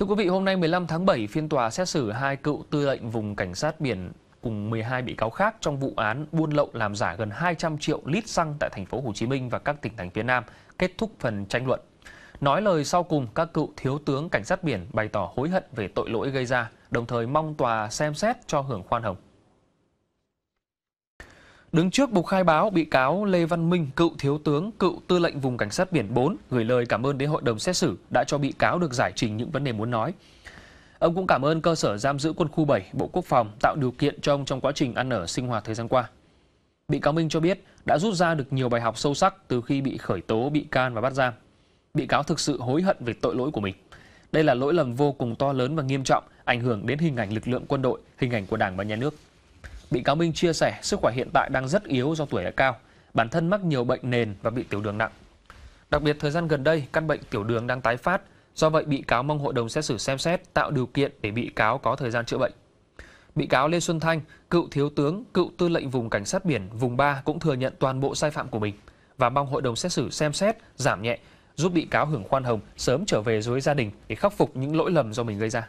Thưa quý vị, hôm nay 15 tháng 7, phiên tòa xét xử hai cựu tư lệnh vùng cảnh sát biển cùng 12 bị cáo khác trong vụ án buôn lậu làm giả gần 200 triệu lít xăng tại thành phố Hồ Chí Minh và các tỉnh thành phía Nam kết thúc phần tranh luận. Nói lời sau cùng, các cựu thiếu tướng cảnh sát biển bày tỏ hối hận về tội lỗi gây ra, đồng thời mong tòa xem xét cho hưởng khoan hồng. Đứng trước bục khai báo, bị cáo Lê Văn Minh, cựu thiếu tướng, cựu tư lệnh vùng cảnh sát biển 4 gửi lời cảm ơn đến hội đồng xét xử đã cho bị cáo được giải trình những vấn đề muốn nói. Ông cũng cảm ơn cơ sở giam giữ quân khu 7, Bộ Quốc phòng tạo điều kiện cho ông trong quá trình ăn ở sinh hoạt thời gian qua. Bị cáo Minh cho biết đã rút ra được nhiều bài học sâu sắc từ khi bị khởi tố, bị can và bắt giam. Bị cáo thực sự hối hận về tội lỗi của mình. Đây là lỗi lầm vô cùng to lớn và nghiêm trọng, ảnh hưởng đến hình ảnh lực lượng quân đội, hình ảnh của Đảng và Nhà nước. Bị cáo Minh chia sẻ sức khỏe hiện tại đang rất yếu do tuổi đã cao, bản thân mắc nhiều bệnh nền và bị tiểu đường nặng. Đặc biệt thời gian gần đây, căn bệnh tiểu đường đang tái phát, do vậy bị cáo mong hội đồng xét xử xem xét tạo điều kiện để bị cáo có thời gian chữa bệnh. Bị cáo Lê Xuân Thanh, cựu thiếu tướng, cựu tư lệnh vùng cảnh sát biển vùng 3 cũng thừa nhận toàn bộ sai phạm của mình và mong hội đồng xét xử xem xét, giảm nhẹ, giúp bị cáo hưởng khoan hồng sớm trở về với gia đình để khắc phục những lỗi lầm do mình gây ra.